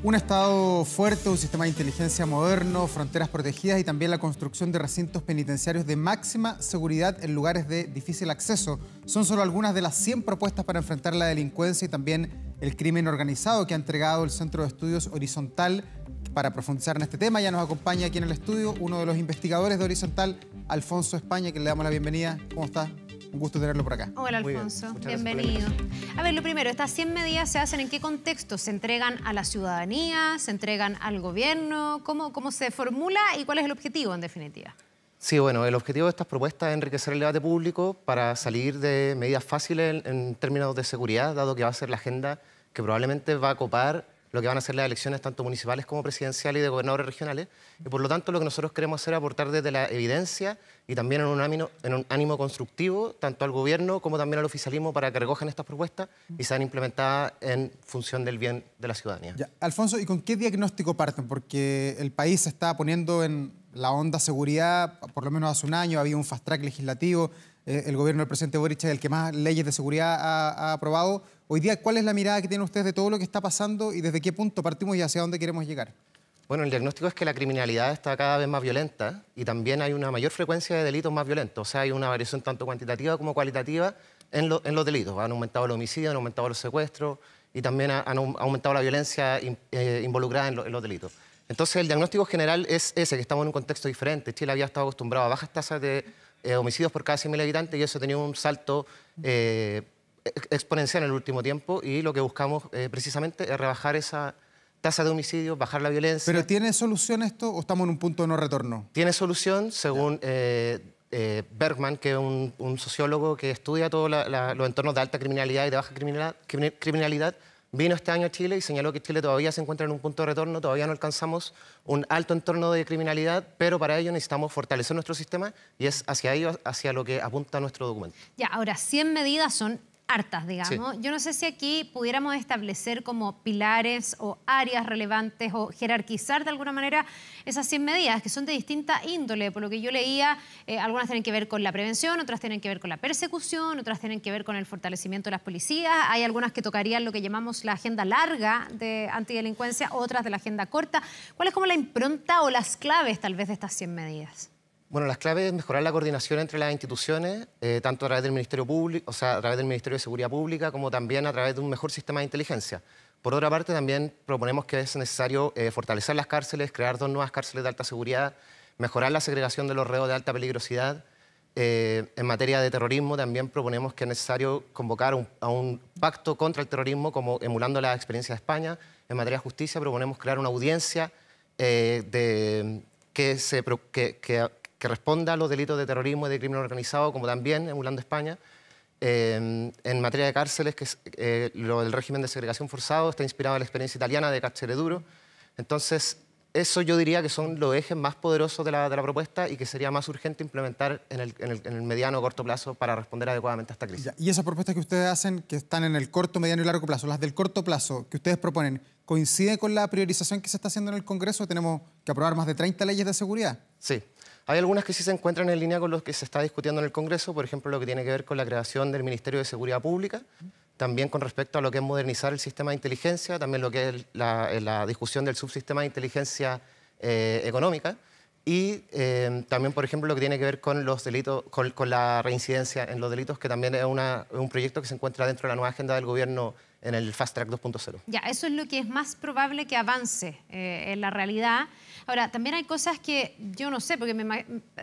Un Estado fuerte, un sistema de inteligencia moderno, fronteras protegidas y también la construcción de recintos penitenciarios de máxima seguridad en lugares de difícil acceso son solo algunas de las 100 propuestas para enfrentar la delincuencia y también el crimen organizado que ha entregado el Centro de Estudios Horizontal. Para profundizar en este tema ya nos acompaña aquí en el estudio uno de los investigadores de Horizontal, Alfonso España, que le damos la bienvenida. ¿Cómo está? Un gusto tenerlo por acá. Hola, Alfonso. Bienvenido. A ver, lo primero, estas 100 medidas se hacen en qué contexto? ¿Se entregan a la ciudadanía? ¿Se entregan al gobierno? ¿Cómo, cómo se formula y cuál es el objetivo, en definitiva? Sí, bueno, el objetivo de estas propuestas es enriquecer el debate público para salir de medidas fáciles en, en términos de seguridad, dado que va a ser la agenda que probablemente va a copar lo que van a ser las elecciones tanto municipales como presidenciales y de gobernadores regionales. Y por lo tanto, lo que nosotros queremos hacer es aportar desde la evidencia y también en un, ánimo, en un ánimo constructivo, tanto al gobierno como también al oficialismo, para que recojan estas propuestas y sean implementadas en función del bien de la ciudadanía. Alfonso, ¿y con qué diagnóstico parten? Porque el país se está poniendo en la onda seguridad, por lo menos hace un año, había un fast track legislativo, eh, el gobierno del presidente Boric es el que más leyes de seguridad ha, aprobado. Hoy día, ¿cuál es la mirada que tiene usted de todo lo que está pasando y desde qué punto partimos y hacia dónde queremos llegar? Bueno, el diagnóstico es que la criminalidad está cada vez más violenta y también hay una mayor frecuencia de delitos más violentos. O sea, hay una variación tanto cuantitativa como cualitativa en, los delitos. Han aumentado los homicidios, han aumentado los secuestros y también han, aumentado la violencia eh, involucrada en los delitos. Entonces, el diagnóstico general es ese, que estamos en un contexto diferente. Chile había estado acostumbrado a bajas tasas de eh, homicidios por cada 100.000 habitantes y eso ha tenido un salto eh, exponencial en el último tiempo y lo que buscamos eh, precisamente es rebajar esa tasa de homicidios, bajar la violencia. ¿Pero tiene solución esto o estamos en un punto de no retorno? Tiene solución según Bergman, que es un, sociólogo que estudia todos los entornos de alta criminalidad y de baja criminalidad, criminalidad vino este año a Chile y señaló que Chile todavía se encuentra en un punto de retorno, todavía no alcanzamos un alto entorno de criminalidad, pero para ello necesitamos fortalecer nuestro sistema y es hacia ello, hacia lo que apunta nuestro documento. Ya, ahora, 100 medidas son hartas, digamos. Yo no sé si aquí pudiéramos establecer como pilares o áreas relevantes o jerarquizar de alguna manera esas 100 medidas que son de distinta índole. Por lo que yo leía, eh, algunas tienen que ver con la prevención, otras tienen que ver con la persecución, otras tienen que ver con el fortalecimiento de las policías. Hay algunas que tocarían lo que llamamos la agenda larga de antidelincuencia, otras de la agenda corta. ¿Cuál es como la impronta o las claves tal vez de estas 100 medidas? Bueno, las claves es mejorar la coordinación entre las instituciones, eh, tanto a través del Ministerio Público, o sea, a través del Ministerio de Seguridad Pública, como también a través de un mejor sistema de inteligencia. Por otra parte, también proponemos que es necesario eh, fortalecer las cárceles, crear dos nuevas cárceles de alta seguridad, mejorar la segregación de los reos de alta peligrosidad. Eh, en materia de terrorismo, también proponemos que es necesario convocar a un pacto contra el terrorismo, como emulando la experiencia de España. En materia de justicia, proponemos crear una audiencia de, que, se, que que responda a los delitos de terrorismo y de crimen organizado, como también en emulando España. Eh, en materia de cárceles, que es, eh, lo del régimen de segregación forzado está inspirado en la experiencia italiana de Carcere Duro. Entonces, eso yo diría que son los ejes más poderosos de la, propuesta y que sería más urgente implementar en el, mediano o corto plazo para responder adecuadamente a esta crisis. y esas propuestas que ustedes hacen, que están en el corto, mediano y largo plazo, las del corto plazo que ustedes proponen, ¿coincide con la priorización que se está haciendo en el Congreso? Tenemos que aprobar más de 30 leyes de seguridad. Sí. Hay algunas que sí se encuentran en línea con lo que se está discutiendo en el Congreso, por ejemplo, lo que tiene que ver con la creación del Ministerio de Seguridad Pública, también con respecto a lo que es modernizar el sistema de inteligencia, también lo que es la, eh, discusión del subsistema de inteligencia eh, económica y eh, también, por ejemplo, lo que tiene que ver con los delitos, con, la reincidencia en los delitos, que también es un proyecto que se encuentra dentro de la nueva agenda del gobierno en el Fast Track 2.0. Ya, eso es lo que es más probable que avance eh, en la realidad. Ahora, también hay cosas que yo no sé, porque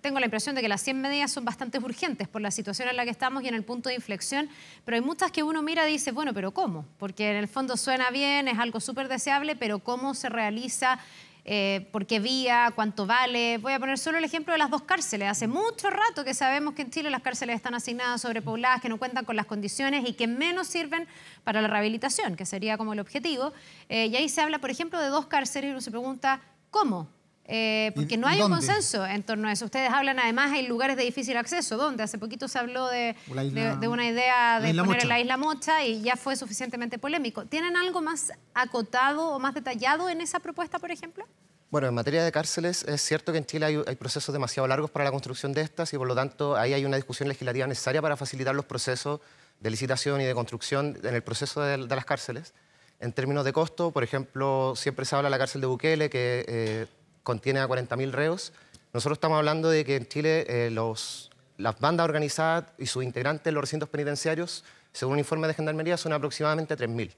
tengo la impresión de que las 100 medidas son bastante urgentes por la situación en la que estamos y en el punto de inflexión, pero hay muchas que uno mira y dice, bueno, pero ¿cómo? Porque en el fondo suena bien, es algo súper deseable, pero ¿cómo se realiza eh, por qué vía, cuánto vale. Voy a poner solo el ejemplo de las dos cárceles. Hace mucho rato que sabemos que en Chile las cárceles están asignadas, sobrepobladas, que no cuentan con las condiciones y que menos sirven para la rehabilitación, que sería como el objetivo. Eh, y ahí se habla, por ejemplo, de dos cárceles y uno se pregunta, ¿cómo? Eh, porque no hay un consenso en torno a eso. Ustedes hablan además en lugares de difícil acceso, donde hace poquito se habló de, de, una idea de poner la isla Mocha y ya fue suficientemente polémico. ¿Tienen algo más acotado o más detallado en esa propuesta, por ejemplo? Bueno, en materia de cárceles es cierto que en Chile hay, procesos demasiado largos para la construcción de estas y por lo tanto ahí hay una discusión legislativa necesaria para facilitar los procesos de licitación y de construcción en el proceso de, las cárceles. En términos de costo, por ejemplo, siempre se habla de la cárcel de Bukele, que eh, contiene a 40.000 reos. Nosotros estamos hablando de que en Chile eh, los, las bandas organizadas y sus integrantes en los recintos penitenciarios, según un informe de Gendarmería, son aproximadamente 3.000.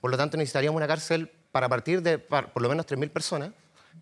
Por lo tanto, necesitaríamos una cárcel para partir de por lo menos 3.000 personas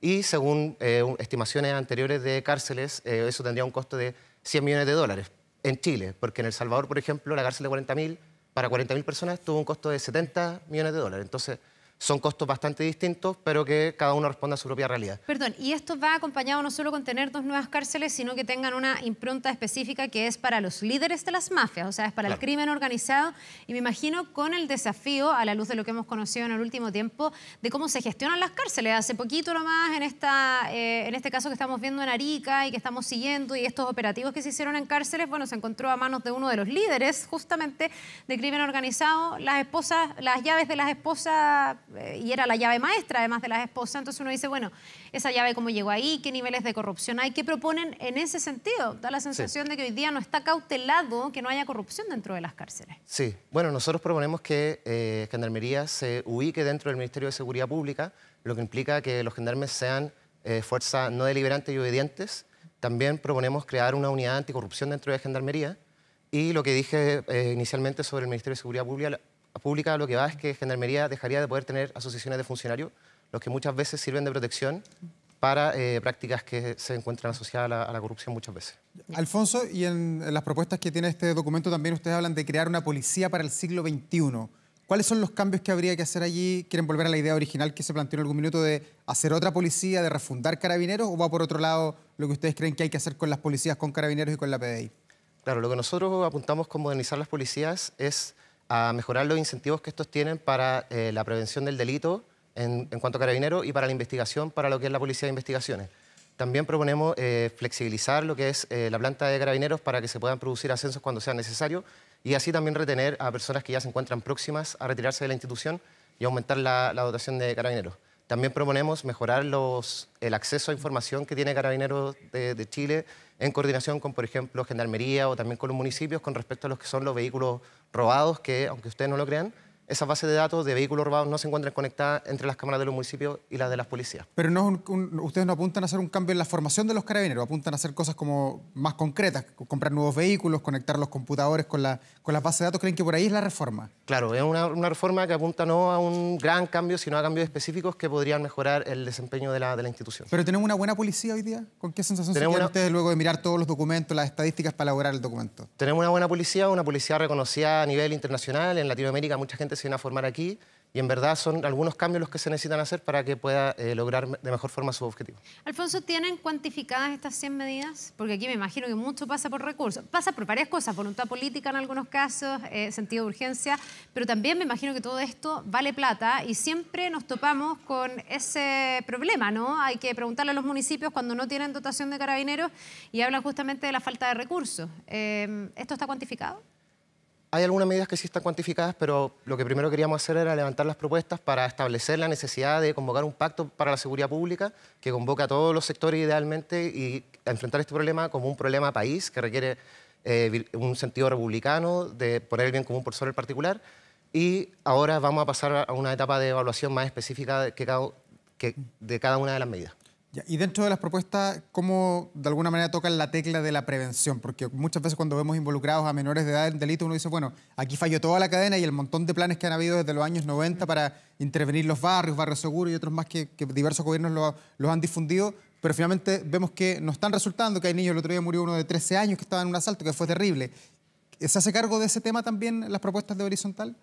y según eh, estimaciones anteriores de cárceles, eh, eso tendría un costo de 100 millones de dólares en Chile, porque en El Salvador, por ejemplo, la cárcel de 40.000 para 40.000 personas tuvo un costo de 70 millones de dólares. Entonces, son costos bastante distintos, pero que cada uno responda a su propia realidad. Perdón, y esto va acompañado no solo con tener dos nuevas cárceles, sino que tengan una impronta específica que es para los líderes de las mafias, o sea, es para el crimen organizado, y me imagino con el desafío, a la luz de lo que hemos conocido en el último tiempo, de cómo se gestionan las cárceles. Hace poquito nomás, en, esta, eh, en este caso que estamos viendo en Arica y que estamos siguiendo, y estos operativos que se hicieron en cárceles, bueno, se encontró a manos de uno de los líderes justamente de crimen organizado, las esposas, las llaves de las esposas eh, y era la llave maestra, además de las esposas. Entonces uno dice, bueno, esa llave cómo llegó ahí, qué niveles de corrupción hay, qué proponen en ese sentido. Da la sensación de que hoy día no está cautelado que no haya corrupción dentro de las cárceles. Sí, bueno, nosotros proponemos que eh, Gendarmería se ubique dentro del Ministerio de Seguridad Pública, lo que implica que los gendarmes sean eh, fuerza no deliberante y obedientes. También proponemos crear una unidad anticorrupción dentro de Gendarmería. Y lo que dije inicialmente sobre el Ministerio de Seguridad Pública, pública lo que va es que Gendarmería dejaría de poder tener asociaciones de funcionarios, los que muchas veces sirven de protección para eh, prácticas que se encuentran asociadas a la, corrupción muchas veces. Alfonso, y en, en, las propuestas que tiene este documento también ustedes hablan de crear una policía para el siglo XXI. ¿Cuáles son los cambios que habría que hacer allí? ¿Quieren volver a la idea original que se planteó en algún minuto de hacer otra policía, de refundar carabineros? ¿O va por otro lado lo que ustedes creen que hay que hacer con las policías, con carabineros y con la PDI? Claro, lo que nosotros apuntamos con modernizar las policías es a mejorar los incentivos que estos tienen para eh, la prevención del delito en, cuanto a carabineros y para la investigación, para lo que es la policía de investigaciones. También proponemos eh, flexibilizar lo que es eh, la planta de carabineros para que se puedan producir ascensos cuando sea necesario y así también retener a personas que ya se encuentran próximas a retirarse de la institución y aumentar la, dotación de carabineros. También proponemos mejorar el acceso a información que tiene Carabineros de, de Chile en coordinación con, por ejemplo, Gendarmería o también con los municipios con respecto a los que son los vehículos robados que, aunque ustedes no lo crean, esas bases de datos de vehículos robados no se encuentran conectadas entre las cámaras de los municipios y las de las policías. Pero no ustedes no apuntan a hacer un cambio en la formación de los carabineros, apuntan a hacer cosas como más concretas, comprar nuevos vehículos, conectar los computadores con, la, con las bases de datos. ¿Creen que por ahí es la reforma? Claro, es una, reforma que apunta no a un gran cambio, sino a cambios específicos que podrían mejorar el desempeño de la, institución. ¿Pero tenemos una buena policía hoy día? ¿Con qué sensación se quedan ustedes luego de mirar todos los documentos, las estadísticas para elaborar el documento? Tenemos una buena policía, una policía reconocida a nivel internacional. En Latinoamérica mucha gente a formar aquí y en verdad son algunos cambios los que se necesitan hacer para que pueda eh, lograr de mejor forma su objetivo. Alfonso, ¿tienen cuantificadas estas 100 medidas? Porque aquí me imagino que mucho pasa por recursos, pasa por varias cosas, voluntad política en algunos casos, eh, sentido de urgencia, pero también me imagino que todo esto vale plata y siempre nos topamos con ese problema, ¿no? Hay que preguntarle a los municipios cuando no tienen dotación de carabineros y hablan justamente de la falta de recursos. Eh, ¿Esto está cuantificado? hay algunas medidas que sí están cuantificadas, pero lo que primero queríamos hacer era levantar las propuestas para establecer la necesidad de convocar un pacto para la seguridad pública que convoque a todos los sectores idealmente y enfrentar este problema como un problema país que requiere eh, un sentido republicano de poner el bien común por sobre el particular. Y ahora vamos a pasar a una etapa de evaluación más específica que, de cada una de las medidas y dentro de las propuestas, ¿cómo de alguna manera tocan la tecla de la prevención? Porque muchas veces cuando vemos involucrados a menores de edad en delitos, uno dice, bueno, aquí falló toda la cadena y el montón de planes que han habido desde los años 90 para intervenir los barrios, barrios seguros y otros más que, diversos gobiernos los han difundido, pero finalmente vemos que no están resultando, que hay niños, el otro día murió uno de 13 años que estaba en un asalto, que fue terrible. ¿Se hace cargo de ese tema también las propuestas de Horizontal?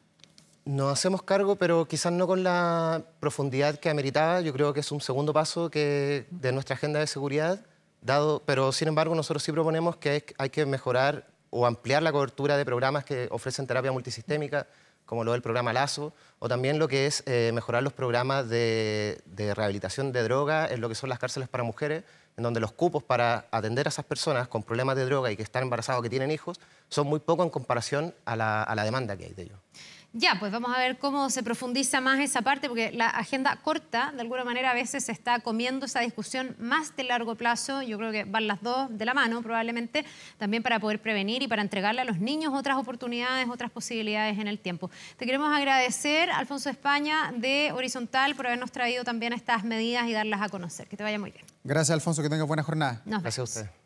Nos hacemos cargo, pero quizás no con la profundidad que ameritaba. Yo creo que es un segundo paso de nuestra agenda de seguridad, dado, pero sin embargo nosotros sí proponemos que hay, que mejorar o ampliar la cobertura de programas que ofrecen terapia multisistémica, como lo del programa Lazo, o también lo que es eh, mejorar los programas de, rehabilitación de droga en lo que son las cárceles para mujeres, en donde los cupos para atender a esas personas con problemas de droga y que están embarazadas o que tienen hijos son muy pocos en comparación a la demanda que hay de ellos. Ya, pues vamos a ver cómo se profundiza más esa parte, porque la agenda corta, de alguna manera, a veces se está comiendo esa discusión más de largo plazo. Yo creo que van las dos de la mano, probablemente, también para poder prevenir y para entregarle a los niños otras oportunidades, otras posibilidades en el tiempo. Te queremos agradecer, Alfonso España, de Horizontal, por habernos traído también estas medidas y darlas a conocer. Que te vaya muy bien. Gracias, Alfonso, que tengas buena jornada. Gracias a usted.